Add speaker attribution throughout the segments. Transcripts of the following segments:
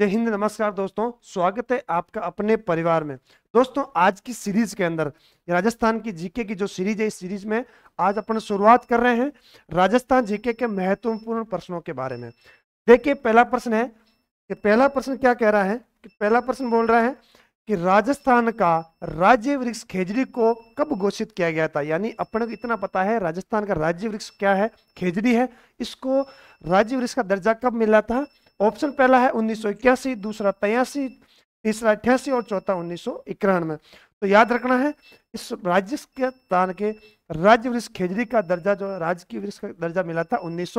Speaker 1: जय हिंद नमस्कार दोस्तों स्वागत है आपका अपने परिवार में दोस्तों आज की सीरीज के अंदर राजस्थान की जीके की जो सीरीज है इस सीरीज में आज अपन शुरुआत कर रहे हैं राजस्थान जीके के महत्वपूर्ण प्रश्नों के बारे में देखिए पहला प्रश्न है कि पहला प्रश्न क्या कह रहा है कि पहला प्रश्न बोल रहा है कि राजस्थान का राज्य वृक्ष खेजड़ी को कब घोषित किया गया था यानी अपने को इतना पता है राजस्थान का राज्य वृक्ष क्या है खेजड़ी है इसको राज्य वृक्ष का दर्जा कब मिला था ऑप्शन पहला है उन्नीस दूसरा तयासी तीसरा अठासी और चौथा उन्नीस तो याद रखना है इस राज्य के दान के राज्य वृक्ष खेजरी का दर्जा जो राज्य की वृक्ष का दर्जा मिला था उन्नीस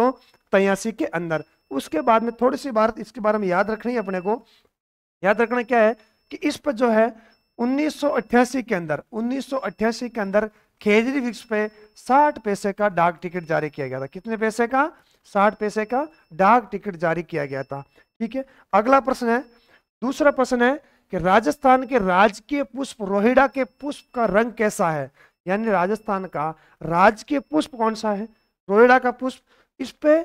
Speaker 1: के अंदर उसके बाद में थोड़ी सी बात इसके बारे में याद रखनी है अपने को याद रखना क्या है कि इस पर जो है उन्नीस के अंदर उन्नीस के अंदर खेजरी वृक्ष पे 60 पैसे का डाक टिकट जारी किया गया था कितने पैसे का साठ पैसे का डाक टिकट जारी किया गया था ठीक है अगला प्रश्न है दूसरा प्रश्न है कि राजस्थान के राजकीय पुष्प रोहिड़ा के पुष्प का रंग कैसा है यानी राजस्थान का राजकीय पुष्प कौन सा है रोहिड़ा का पुष्प इस पे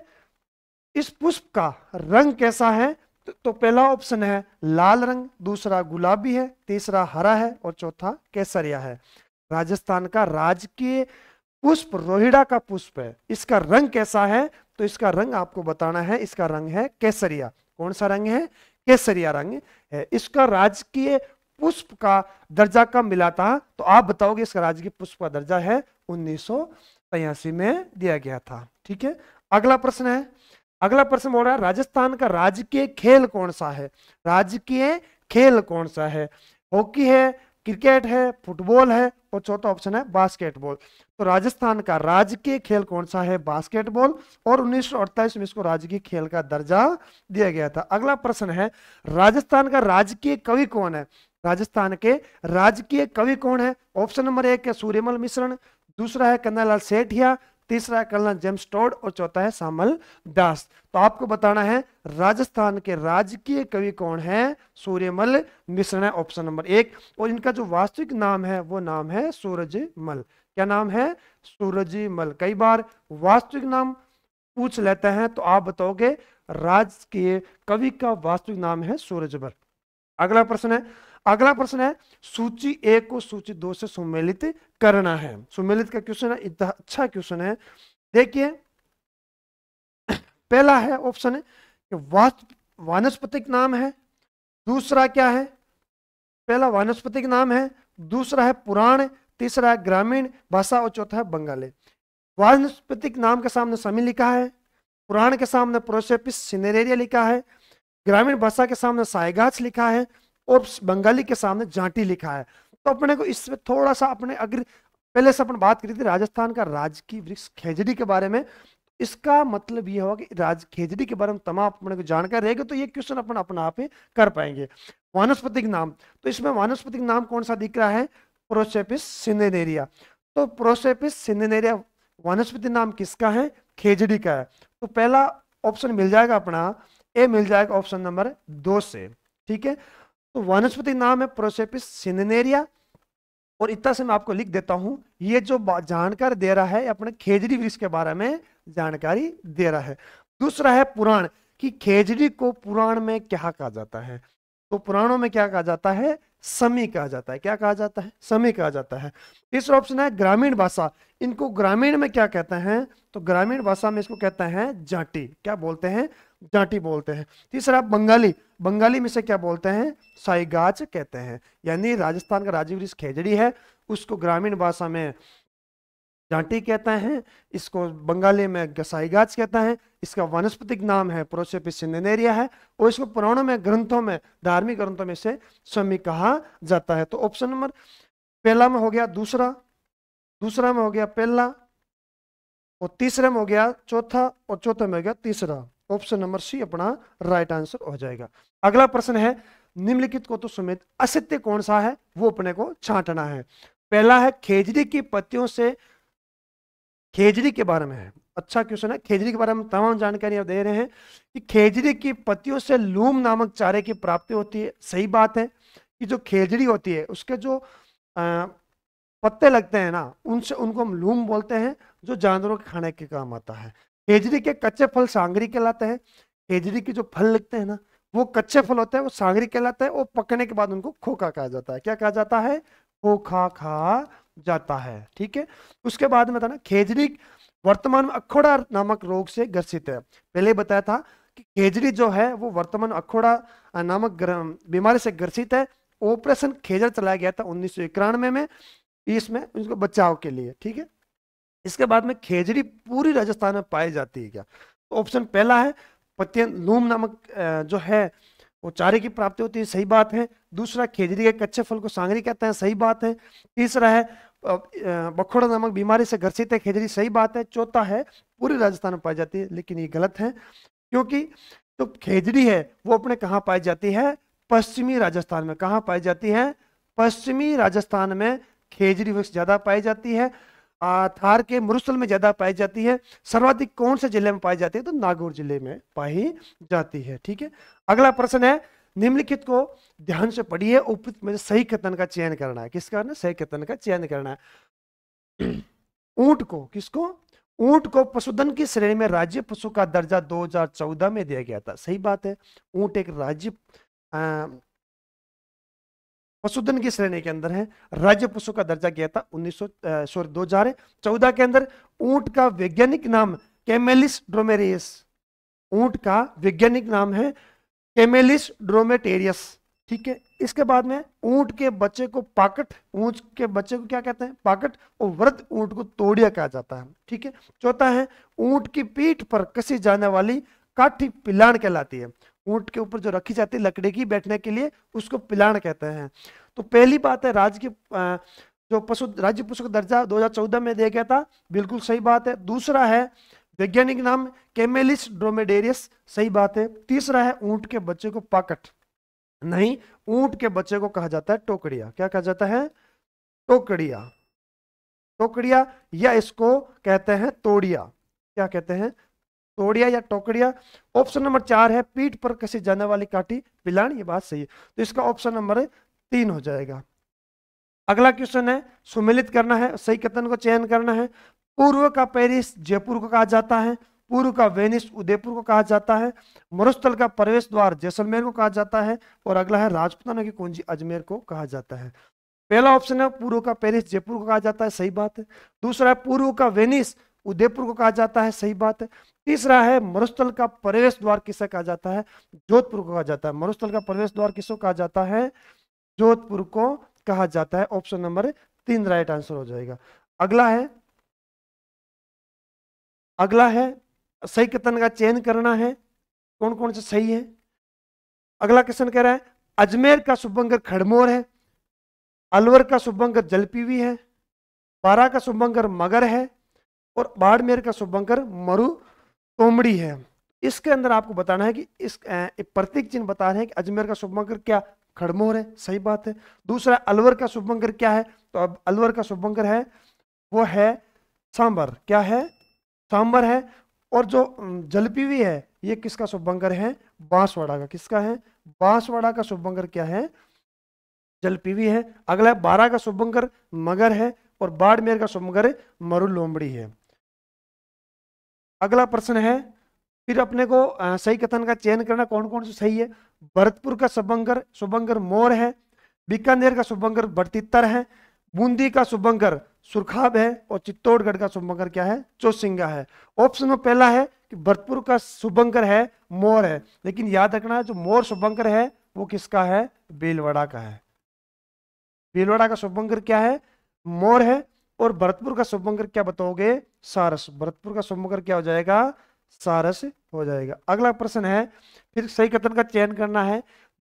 Speaker 1: इस पुष्प का रंग कैसा है तो, तो पहला ऑप्शन है लाल रंग दूसरा गुलाबी है तीसरा हरा है और चौथा केसरिया है राजस्थान का राजकीय पुष्प रोहिड़ा का पुष्प है इसका रंग कैसा है तो इसका रंग आपको बताना है इसका रंग है केसरिया कौन सा रंग है केसरिया रंग है इसका राजकीय पुष्प का दर्जा कब मिला था तो आप बताओगे इसका राजकीय पुष्प का दर्जा है उन्नीस में दिया गया था ठीक है अगला प्रश्न है अगला प्रश्न बोल रहा है राजस्थान का राजकीय खेल कौन सा है राजकीय खेल कौन सा है हॉकी है क्रिकेट है फुटबॉल है और चौथा ऑप्शन है बास्केटबॉल तो राजस्थान का के खेल कौन सा है बास्केटबॉल और 1948 में इसको राजकीय खेल का दर्जा दिया गया था अगला प्रश्न है राजस्थान का राजकीय कवि कौन है राजस्थान के राजकीय कवि कौन है ऑप्शन नंबर एक है सूर्यमल मिश्रण दूसरा है कन्नालाल सेठिया तीसरा है कलना जेम्स टोड और चौथा है सामल दास तो आपको बताना है राजस्थान के राजकीय कवि कौन है सूर्यमल मिश्रण है ऑप्शन नंबर एक और इनका जो वास्तविक नाम है वो नाम है सूरजमल क्या नाम है सूरजमल कई बार वास्तविक नाम पूछ लेते हैं तो आप बताओगे राजकीय कवि का वास्तविक नाम है सूरजमल अगला प्रश्न है अगला प्रश्न है सूची एक को सूची दो से सुमेलित करना है सुमेलित का क्वेश्चन है इतना अच्छा क्वेश्चन है देखिए पहला है ऑप्शन है वानस्पतिक नाम है दूसरा क्या है पहला वानस्पतिक नाम है दूसरा है पुराण तीसरा है ग्रामीण भाषा और चौथा है बंगाली वानस्पतिक नाम के सामने समी लिखा है पुराण के सामने प्रोसेपिस सिनेरेरिया लिखा है ग्रामीण भाषा के सामने सायगाच लिखा है और बंगाली के सामने जाटी लिखा है तो अपने को इसमें थोड़ा सा अपने अग्र पहले से अपन बात करी थी राजस्थान का राजकीय वृक्ष खेजड़ी के बारे में इसका मतलब यह होगा कि राज खेजड़ी के बारे में तमाम अपने को जानकारी रहेगी तो ये क्वेश्चन अपन अपना आप ही कर पाएंगे वानस्पतिक नाम तो इसमें वानस्पतिक नाम कौन सा दिख रहा है प्रोसेपिस सिंधनेरिया तो प्रोसेपिस सिंधनेरिया वनस्पति नाम किसका है खेजड़ी का है तो पहला ऑप्शन मिल जाएगा अपना ए मिल जाएगा ऑप्शन नंबर दो से ठीक है तो वनस्पति नाम है प्रोसेपिस सिनेरिया और इतना से मैं आपको लिख देता हूं ये जो जानकारी दे रहा है अपने खेजड़ी वृक्ष के बारे में जानकारी दे रहा है दूसरा है पुराण कि खेजड़ी को पुराण में क्या कहा जाता है तो पुराणों में क्या कहा जाता है समी कहा जाता है क्या कहा जाता है समी कहा जाता है तीसरा ऑप्शन है ग्रामीण भाषा इनको ग्रामीण में क्या कहते हैं तो ग्रामीण भाषा में इसको कहते हैं जाटी क्या बोलते हैं डांटी बोलते हैं तीसरा बंगाली बंगाली में से क्या बोलते हैं साईगाच कहते हैं यानी राजस्थान का राजीव वृक्ष खेजड़ी है उसको ग्रामीण भाषा में डांटी कहते हैं इसको बंगाली में साईगाच कहते हैं इसका वनस्पतिक नाम है प्रोसेपिस है और इसको पुराणों में ग्रंथों में धार्मिक ग्रंथों में से स्वामी कहा जाता है तो ऑप्शन नंबर पहला में हो गया दूसरा दूसरा में हो गया पहला और तीसरे में हो गया चौथा और चौथे में हो गया तीसरा ऑप्शन नंबर सी अपना राइट आंसर हो जाएगा अगला प्रश्न है निम्नलिखित को तो समेत असत्य कौन सा है वो अपने को छांटना है पहला है खेजड़ी की पत्तियों से खेजड़ी के बारे में है अच्छा क्वेश्चन है खेजड़ी के बारे में तमाम जानकारी दे रहे हैं कि खेजड़ी की पत्तियों से लूम नामक चारे की प्राप्ति होती है सही बात है कि जो खेजड़ी होती है उसके जो आ, पत्ते लगते हैं ना उनसे उनको हम लूम बोलते हैं जो जानवरों के खाने के काम आता है हेजरी के कच्चे फल सांगरी कहलाते हैं हेजरी के जो फल लगते हैं ना वो कच्चे फल होते हैं वो सांगरी कहलाते हैं और पकने के बाद उनको खोखा कहा जाता है क्या कहा जाता है खोखा खा जाता है ठीक है उसके बाद में था ना खेजरी वर्तमान में अखोड़ा नामक रोग से ग्रसित है पहले बताया था कि खेजरी जो है वो वर्तमान अखोड़ा नामक बीमारी से ग्रसित है ऑपरेशन खेजर चलाया गया था उन्नीस में, में इसमें उसको बचाव के लिए ठीक है इसके बाद में खेजड़ी पूरी राजस्थान में पाई जाती है क्या तो ऑप्शन पहला है पत्ते लूम नामक जो है वो चारे की प्राप्ति होती है सही बात है दूसरा खेजड़ी के कच्चे फल को सांगरी कहते हैं सही बात है तीसरा है बखोड़ा नामक बीमारी से ग्रसित है खेजड़ी सही बात है चौथा है पूरी राजस्थान में पाई जाती है लेकिन ये गलत है क्योंकि जो तो खेजड़ी है वो अपने कहाँ पाई जाती है पश्चिमी राजस्थान में कहाँ पाई जाती है पश्चिमी राजस्थान में खेजड़ी वृक्ष ज्यादा पाई जाती है थार के मुरुसल में ज्यादा पाई जाती है सर्वाधिक कौन से जिले में पाई जाती है तो नागौर जिले में पाई जाती है ठीक है अगला प्रश्न है निम्नलिखित को ध्यान से पढ़िए उपयुक्त में सही कथन का चयन करना है किसका ना सही कथन का चयन करना है ऊंट को किसको ऊंट को पशुधन की श्रेणी में राज्य पशु का दर्जा 2014 में दिया गया था सही बात है ऊंट एक राज्य पशुधन की श्रेणी के अंदर है राज्य पशु का दर्जा गया था उन्नीस सौ दो हजार चौदह के अंदर ऊंट का वैज्ञानिक नाम कैमेलिस ड्रोमेरियस ऊंट का वैज्ञानिक नाम है कैमेलिस ड्रोमेटेरियस ठीक है इसके बाद में ऊंट के बच्चे को पाकट ऊंट के बच्चे को क्या कहते हैं पाकट और वृद्ध ऊंट को तोड़िया कहा जाता है ठीक है चौथा है ऊंट की पीठ पर कसी जाने वाली काठी पिलान कहलाती है ऊंट के ऊपर जो रखी जाती है लकड़ी की बैठने के लिए उसको पिलाण कहते हैं तो पहली बात है राज्य की जो पशु राज्य पशु का दर्जा 2014 में दिया गया था बिल्कुल सही बात है दूसरा है वैज्ञानिक नाम केमेलिस ड्रोमेडेरियस सही बात है तीसरा है ऊंट के बच्चे को पाकट नहीं ऊंट के बच्चे को कहा जाता है टोकड़िया क्या कहा जाता है टोकड़िया टोकड़िया या इसको कहते हैं तोड़िया क्या कहते हैं तोड़िया या टोकड़िया ऑप्शन नंबर चार है पीठ पर कसी जाने वाली काटी पिलान ये बात सही है तो इसका ऑप्शन नंबर तीन हो जाएगा अगला क्वेश्चन है सुमिलित करना है सही कथन को चयन करना है पूर्व का पेरिस जयपुर को कहा जाता है पूर्व का वेनिस उदयपुर को कहा जाता है मरुस्थल का प्रवेश द्वार जैसलमेर को कहा जाता है और अगला है राजपूताना की कुंजी अजमेर को कहा जाता है पहला ऑप्शन है पूर्व का पेरिस जयपुर को कहा जाता है सही बात है दूसरा है पूर्व का वेनिस उदयपुर को कहा जाता है सही बात है तीसरा है मरुस्थल का प्रवेश द्वार किसे कहा जाता है जोधपुर को कहा जाता है मरुस्थल का प्रवेश द्वार किसको कहा जाता है जोधपुर को कहा जाता है ऑप्शन नंबर तीन राइट आंसर हो जाएगा अगला है अगला है सही कथन का चयन करना है कौन कौन सा सही है अगला क्वेश्चन कह रहा है अजमेर का शुभंकर खड़मोर है अलवर का शुभंकर जलपीवी है बारा का शुभंकर मगर है और बाड़मेर का शुभंकर मरु तोमड़ी है इसके अंदर आपको बताना है कि इस प्रतीक चिन्ह बता रहे हैं कि अजमेर का शुभमकर क्या खड़मोर है सही बात है दूसरा अलवर का शुभमंकर क्या है तो अब अलवर का शुभमंकर है वो है सांबर क्या है सांबर है और जो जलपीवी है ये किसका शुभमंकर है बांसवाड़ा का किसका है बांसवाड़ा का शुभमंकर क्या है जलपीवी है अगला बारह का शुभमंकर मगर है और बाड़मेर का शुभमंकर मरुलोमड़ी है अगला प्रश्न है फिर अपने को सही कथन का चयन करना कौन कौन सा सही है भरतपुर का शुभंकर शुभंकर मोर है बीकानेर का शुभंकर भटतितर है बूंदी का शुभंकर सुरखाब है और चित्तौड़गढ़ का शुभंकर क्या है चौसिंगा है ऑप्शन में पहला है कि भरतपुर का शुभंकर है मोर है लेकिन याद रखना जो मोर शुभंकर है वो किसका है बेलवाड़ा का है बेलवाड़ा का शुभंकर क्या है मोर है और भरतपुर का शुभमकर क्या बताओगे सारस भरतपुर का शुभमकर क्या हो जाएगा सारस हो जाएगा अगला प्रश्न है फिर सही कथन का चयन करना है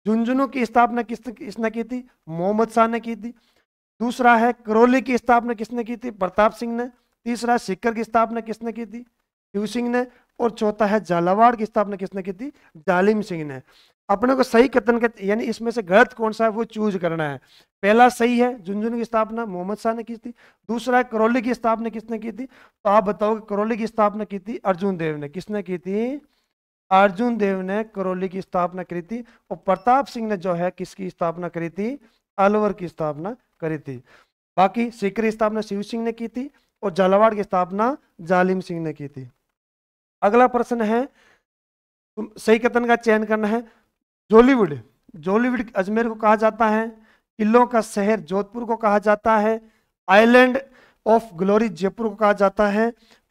Speaker 1: झुंझुनू की स्थापना किस किसने की थी मोहम्मद शाह ने की थी दूसरा है करौली की स्थापना किसने की थी प्रताप सिंह ने तीसरा सिक्कर की स्थापना किसने की थी शिव सिंह ने और चौथा है झालावाड़ की स्थापना किसने की थी जालिम सिंह ने अपने को सही कथन के यानी इसमें से गलत कौन सा है वो चूज करना है पहला सही है झुंझुनू की स्थापना मोहम्मद शाह ने की थी दूसरा है करौली की स्थापना किसने की थी तो आप बताओ करौली की स्थापना की थी अर्जुन देव ने किसने की थी अर्जुन देव ने करौली की स्थापना करी थी और प्रताप सिंह ने जो है किसकी स्थापना करी थी अलवर की स्थापना करी थी बाकी सीकर स्थापना शिव सिंह ने की थी और झालावाड़ की स्थापना जालिम सिंह ने की थी अगला प्रश्न है सही कथन का चयन करना है जॉलीवुड जॉलीवुड अजमेर को कहा जाता है किलों का शहर जोधपुर को कहा जाता है आइलैंड ऑफ ग्लोरी जयपुर को कहा जाता है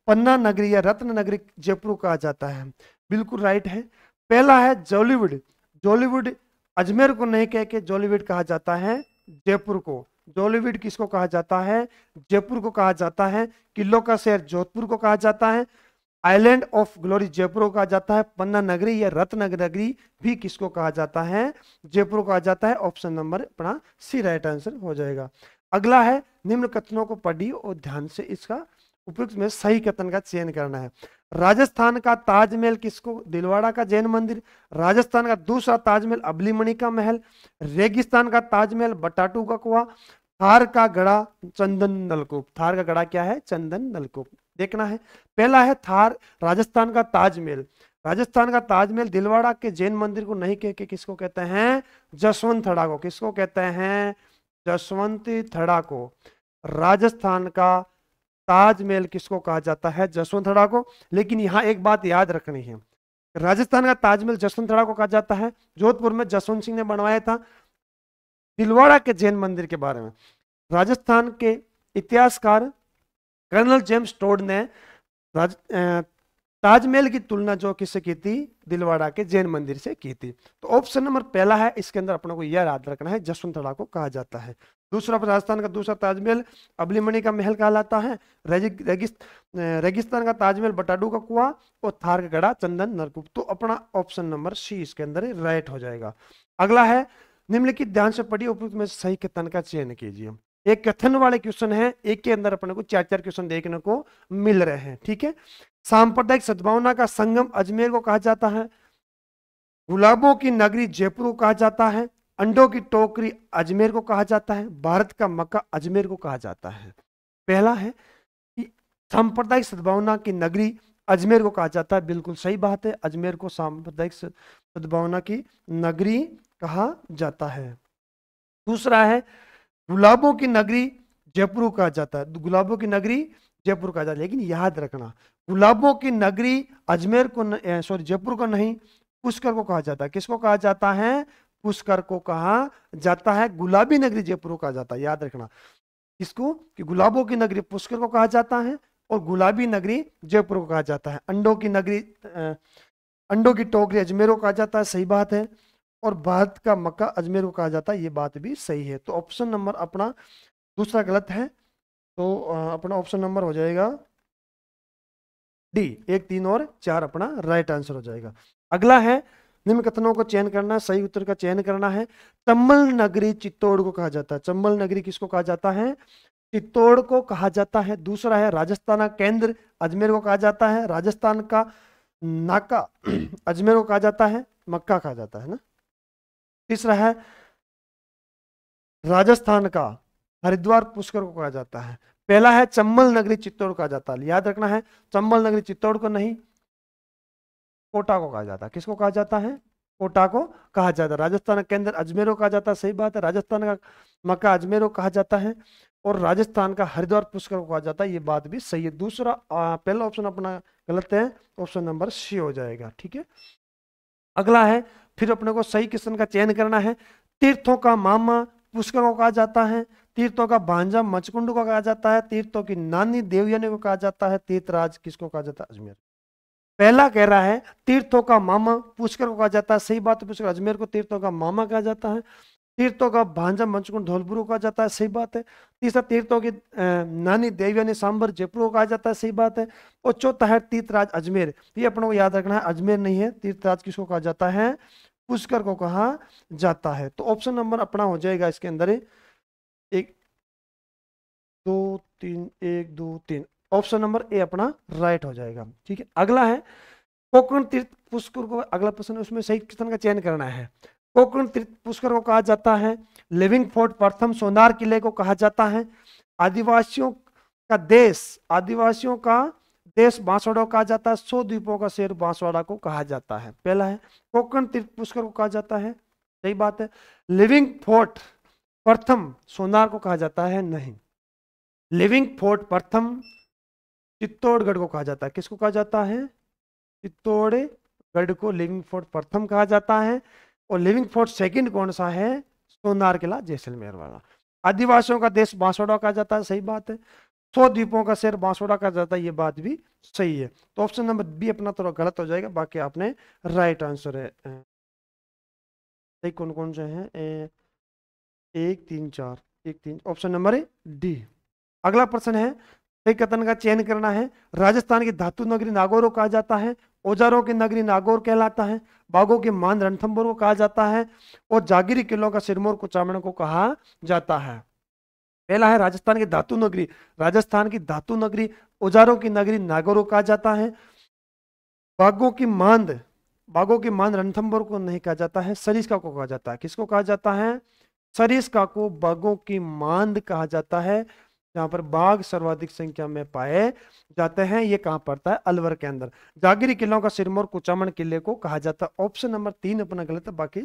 Speaker 1: पन्ना नगरी या रत्न नगरी जयपुर को कहा जाता है बिल्कुल राइट है पहला है जॉलीवुड जॉलीवुड अजमेर को नहीं कह के जॉलीवुड कहा जाता है जयपुर को जॉलीवुड किसको कहा जाता है जयपुर को कहा जाता है किलो का शहर जोधपुर को कहा जाता है आइलैंड ऑफ ग्लोरी जयपुर कहा जाता है पन्ना नगरी या रत्न नगरी भी किसको कहा जाता है जयपुर कहा जाता है ऑप्शन नंबर अपना सी राइट आंसर हो जाएगा अगला है निम्न कथनों को पढ़िए और ध्यान से इसका उपयुक्त में सही कथन का चयन करना है राजस्थान का ताजमहल किसको दिलवाड़ा का जैन मंदिर राजस्थान का दूसरा ताजमहल अबलीमणि का महल रेगिस्तान का ताजमहल बटाटू का कुआ थार का गड़ा चंदन नलकूप थार का गड़ा क्या है चंदन नलकूप देखना है पहला है थार राजस्थान का ताजमहल राजस्थान का ताजमहल दिलवाड़ा के जैन मंदिर को नहीं कह के किसको कहते हैं जसवंत थड़ा को किसको कहते हैं जसवंत थड़ा को राजस्थान का ताजमहल किसको कहा जाता है जसवंत थड़ा को लेकिन यहाँ एक बात याद रखनी है राजस्थान का ताजमहल जसवंत थड़ा को कहा जाता है जोधपुर में जसवंत सिंह ने बनवाया था दिलवाड़ा के जैन मंदिर के बारे में राजस्थान के इतिहासकार कर्नल जेम्स टोड ने ताजमहल की तुलना जो किससे की थी दिलवाड़ा के जैन मंदिर से की थी तो ऑप्शन नंबर पहला है इसके अंदर अपनों को यह याद रखना है जसवंतड़ा को कहा जाता है दूसरा राजस्थान का दूसरा ताजमहल अबलीमणि का महल कहलाता है रेगिस्तान का ताजमहल बटाडू का कुआ और थार का गढ़ा चंदन नरकूप तो अपना ऑप्शन नंबर सी इसके अंदर राइट हो जाएगा अगला है निम्नलिखित ध्यान से पढ़िए उपयुक्त में सही के तन का चयन कीजिए एक कथन वाले क्वेश्चन है एक के अंदर अपने को चार चार क्वेश्चन देखने को मिल रहे हैं ठीक है सांप्रदायिक सद्भावना का संगम अजमेर को कहा जाता है गुलाबों की नगरी जयपुर को कहा जाता है अंडों की टोकरी अजमेर को कहा जाता है भारत का मक्का अजमेर को कहा जाता है पहला है कि सांप्रदायिक सद्भावना की नगरी अजमेर को कहा जाता है बिल्कुल सही बात है अजमेर को सांप्रदायिक सद्भावना की नगरी कहा जाता है दूसरा है गुलाबों की नगरी जयपुर कहा जाता है गुलाबों की नगरी जयपुर कहा जाता है लेकिन याद रखना गुलाबों की नगरी अजमेर को सॉरी जयपुर को नहीं पुष्कर को कहा जाता है किसको कहा जाता है पुष्कर को कहा जाता है गुलाबी नगरी जयपुर कहा जाता है याद रखना इसको कि गुलाबों की नगरी पुष्कर को कहा जाता है और गुलाबी नगरी जयपुर को कहा जाता है अंडों की नगरी अंडों की टोकरी अजमेर को कहा जाता है सही बात है और भारत का मक्का अजमेर को कहा जाता है ये बात भी सही है तो ऑप्शन नंबर अपना दूसरा गलत है तो अपना ऑप्शन नंबर हो जाएगा डी एक तीन और चार अपना राइट आंसर हो जाएगा अगला है निम्न कथनों को चयन करना है सही उत्तर का चयन करना है चंबल नगरी चित्तौड़ को कहा जाता है चंबल नगरी किसको कहा जाता है चित्तौड़ को कहा जाता है दूसरा है राजस्थान का केंद्र अजमेर को कहा जाता है राजस्थान का नाका अजमेर को कहा जाता है मक्का कहा जाता है ना तीसरा है राजस्थान का हरिद्वार पुष्कर को कहा जाता है पहला है चंबल नगरी चित्तौड़ कहा जाता है याद रखना है चंबल नगरी चित्तौड़ को नहीं कोटा को कहा जाता है किसको कहा जाता है कोटा को कहा जाता है राजस्थान के अंदर अजमेर को कहा जाता है सही बात है राजस्थान का मक्का अजमेर को कहा जाता है और राजस्थान का हरिद्वार पुष्कर को कहा जाता है ये बात भी सही है दूसरा पहला ऑप्शन अपना गलत है ऑप्शन नंबर सी हो जाएगा ठीक है अगला है फिर अपने को सही किस्म का चयन करना है तीर्थों का मामा पुष्कर को कहा जाता है तीर्थों का भांजा मचकुंड को कहा जाता है तीर्थों की नानी देवयानी को कहा जाता है तीर्थराज किसको कहा जाता है अजमेर पहला कह रहा है तीर्थों का मामा पुष्कर को कहा जाता है सही बात पुष्कर अजमेर को तीर्थों का मामा कहा जाता है तीर्थों का भांजा मंचकुंड धौलपुरु कहा जाता है सही बात है तीसरा तीर्थों की नानी देवयानी सांबर जयपुर कहा जाता है सही बात है और चौथा है तीर्थराज अजमेर ये अपनों को याद रखना है अजमेर नहीं है तीर्थराज किसको कहा जाता है पुष्कर को कहा जाता है तो ऑप्शन नंबर अपना हो जाएगा इसके अंदर एक दो तीन एक दो तीन ऑप्शन नंबर ए अपना राइट हो जाएगा ठीक है अगला है कोकण तीर्थ पुष्कर को अगला प्रश्न उसमें सही किसान का चयन करना है कोकण तीर्थ पुष्कर को कहा जाता है लिविंग फोर्ट प्रथम सोनार किले को कहा जाता है आदिवासियों का देश आदिवासियों का देश बांसवाड़ा कहा जाता है सो द्वीपों का शेर बांसवाड़ा को कहा जाता है पहला है कोकण तीर्थ पुष्कर को कहा जाता है सही बात है लिविंग फोर्ट प्रथम सोनार को कहा जाता है नहीं लिविंग फोर्ट प्रथम चित्तौड़गढ़ को कहा जाता है किसको कहा जाता है चित्तौड़गढ़ को लिविंग फोर्ट प्रथम कहा जाता है और लिविंग फोर्ट सेकंड कौन सा है सोनार किला जैसलमेर वाला आदिवासियों का देश बांसवाड़ा कहा जाता है सही बात है सौ द्वीपों का शहर बांसवाड़ा कहा जाता है ये बात भी सही है तो ऑप्शन नंबर बी अपना थोड़ा गलत हो जाएगा बाकी आपने राइट आंसर है कौन कौन से हैं एक तीन चार एक तीन ऑप्शन नंबर डी अगला प्रश्न है कई कथन का चयन करना है राजस्थान की धातु नगरी नागौर कहा जाता है औजारों की नगरी नागौर कहलाता है बाघों के मान रणथम्बोर को कहा जाता है और जागीरी किलों का सिरमौर कुचामण को कहा जाता है पहला है राजस्थान की धातु नगरी राजस्थान की धातु नगरी औजारों की नगरी नागौर कहा जाता है बाघों की मांद बाघों की मांद रणथम्बोर को नहीं कहा जाता है सरिस्का को कहा जाता है किसको कहा जाता है सरिस्का को बाघों की मांद कहा जाता है जहाँ पर बाघ सर्वाधिक संख्या में पाए जाते हैं ये कहाँ पड़ता है अलवर के अंदर जागीरी किलों का सिरमौर कुचामन किले को कहा जाता है ऑप्शन नंबर तीन अपना गलत है बाकी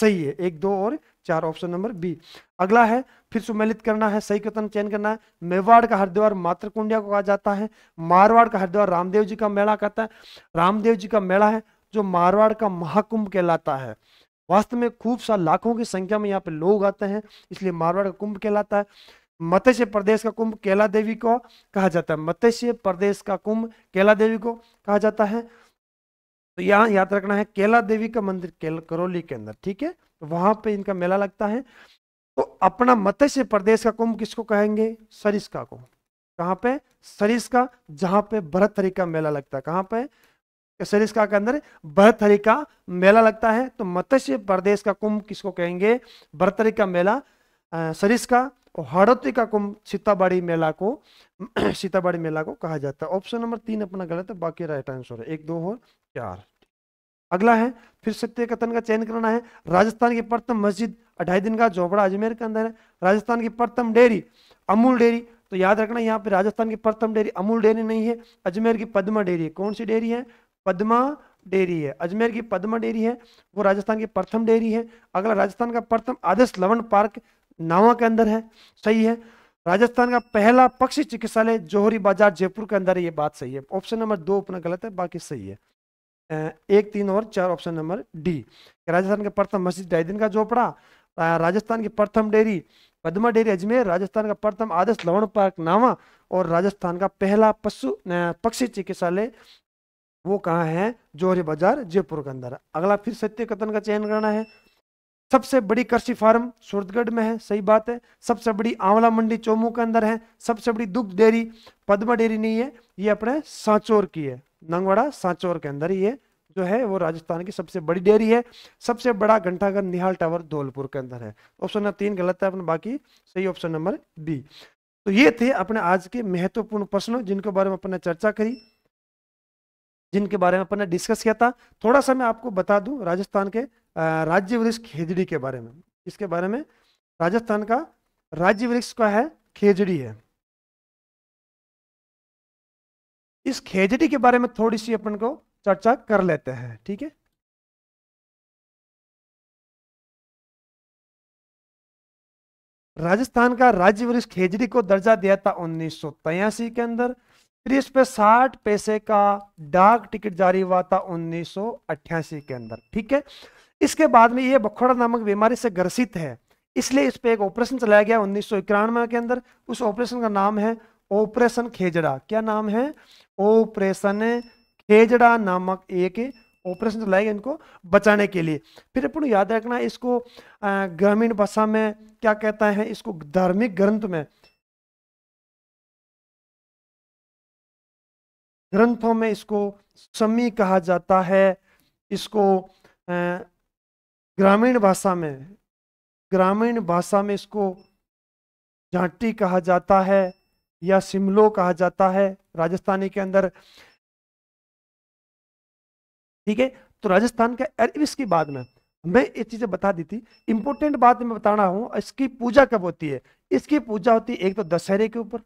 Speaker 1: सही है एक दो और चार ऑप्शन नंबर बी अगला है फिर सुमेलित करना है सही कथन चयन करना है मेवाड़ का हरिद्वार कुंडिया को कहा जाता है मारवाड़ का हरिद्वार रामदेव जी का मेला कहता है रामदेव जी का मेला है जो मारवाड़ का महाकुंभ कहलाता है वास्तव में खूब सा लाखों की संख्या में यहाँ पे लोग आते हैं इसलिए मारवाड़ का कुंभ कहलाता है मत्स्य प्रदेश का कुंभ केला देवी को कहा जाता है मत्स्य प्रदेश का कुंभ केला देवी को कहा जाता है तो यहाँ याद रखना है केला देवी का मंदिर केल, करौली के अंदर ठीक है तो वहां पे इनका मेला लगता है तो अपना मत्स्य प्रदेश का कुंभ किसको कहेंगे सरिस्का को कहाँ पे सरिस्का जहां पे भरत का मेला लगता है कहाँ पे सरिस्का के अंदर भरतहरी का मेला लगता है तो मत्स्य प्रदेश का कुंभ किसको कहेंगे भरतहरी का मेला सरिस्का हड़ौती का कुंभ सीताबाड़ी मेला को सीताबाड़ी मेला को कहा जाता है ऑप्शन नंबर तीन अपना गलत है बाकी राइट आंसर है एक दो और चार अगला है फिर सत्य कथन का चयन करना है राजस्थान की प्रथम मस्जिद अढ़ाई दिन का झोपड़ा अजमेर के अंदर है राजस्थान की प्रथम डेयरी अमूल डेयरी तो याद रखना यहाँ पे राजस्थान की प्रथम डेयरी अमूल डेयरी नहीं है अजमेर की पद्मा डेयरी है कौन सी डेयरी है पद्मा डेयरी है अजमेर की पद्मा डेयरी है वो राजस्थान की प्रथम डेयरी है अगला राजस्थान का प्रथम आदर्श लवन पार्क नावा के अंदर है सही है राजस्थान का पहला पक्षी चिकित्सालय जोहरी बाजार जयपुर के अंदर है ये बात सही है ऑप्शन नंबर दो अपना गलत है बाकी सही है एक तीन और चार ऑप्शन नंबर डी राजस्थान के प्रथम मस्जिद डायदिन का झोपड़ा राजस्थान की प्रथम डेयरी पदमा डेयरी अजमेर राजस्थान का प्रथम आदर्श लवण पार्क नावा और राजस्थान का पहला पशु पक्षी चिकित्सालय वो कहाँ है जोहरी बाजार जयपुर के अंदर अगला फिर सत्य कथन का चयन करना है सबसे बड़ी कृषि फार्म सूरतगढ़ में है सही बात है सबसे बड़ी आंवला मंडी चोमू के अंदर है सबसे बड़ी दुग्ध डेयरी पद्मा डेयरी नहीं है ये अपने सांचौर की है नंगवाड़ा सांचौर के अंदर ये जो है वो राजस्थान की सबसे बड़ी डेयरी है सबसे बड़ा घंटाघर निहाल टावर धौलपुर के अंदर है ऑप्शन नंबर तीन गलत है अपने बाकी सही ऑप्शन नंबर बी तो ये थे अपने आज के महत्वपूर्ण प्रश्न जिनके बारे में अपने चर्चा करी जिनके बारे में अपने डिस्कस किया था थोड़ा सा मैं आपको बता दूं राजस्थान के राज्य वृक्ष खेजड़ी के बारे में इसके बारे में राजस्थान का राज्य वृक्ष का है खेजड़ी है इस खेजड़ी के बारे में थोड़ी सी अपन को चर्चा कर लेते हैं ठीक है राजस्थान का राज्य वृक्ष खेजड़ी को दर्जा दिया था उन्नीस के अंदर फिर इस पे साठ पैसे का डाक टिकट जारी हुआ था उन्नीस के अंदर ठीक है इसके बाद में ये बखोड़ा नामक बीमारी से ग्रसित है इसलिए इस पर एक ऑपरेशन चलाया गया उन्नीस के अंदर उस ऑपरेशन का नाम है ऑपरेशन खेजड़ा क्या नाम है ऑपरेशन खेजड़ा नामक एक ऑपरेशन चलाया गया इनको बचाने के लिए फिर अपन याद रखना इसको ग्रामीण भाषा में क्या कहता है इसको धार्मिक ग्रंथ में ग्रंथों में इसको समी कहा जाता है इसको ग्रामीण भाषा में ग्रामीण भाषा में इसको झांटी कहा जाता है या सिमलो कहा जाता है राजस्थानी के अंदर ठीक है तो राजस्थान का इसके बाद में मैं ये चीजें बता दी थी इंपॉर्टेंट बात मैं बताना हूं इसकी पूजा कब होती है इसकी पूजा होती है एक तो दशहरे के ऊपर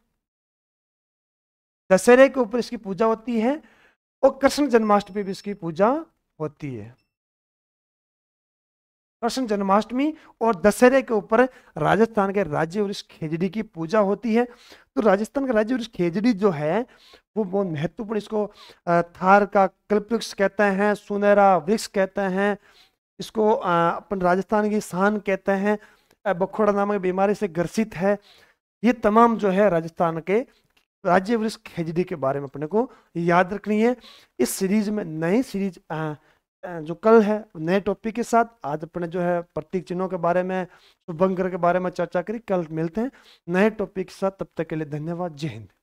Speaker 1: दशहरे के ऊपर इसकी पूजा होती है और कृष्ण जन्माष्टमी भी इसकी पूजा होती है कृष्ण जन्माष्टमी और दशहरे के ऊपर राजस्थान के राज्य वृक्ष खेजड़ी की पूजा होती है तो राजस्थान का राज्य वृक्ष खेजड़ी जो है वो बहुत महत्वपूर्ण इसको थार का कल्प वृक्ष कहते हैं सुनहरा वृक्ष कहते हैं इसको अपन राजस्थान की शान कहते हैं बखोड़ा नामक बीमारी से ग्रसित है ये तमाम जो है राजस्थान के राज्य वृक्ष खेजड़ी के बारे में अपने को याद रखनी है इस सीरीज में नई सीरीज जो कल है नए टॉपिक के साथ आज अपने जो है प्रतीक चिन्हों के बारे में शुभंकर के बारे में चर्चा करी कल मिलते हैं नए टॉपिक के साथ तब तक के लिए धन्यवाद जय हिंद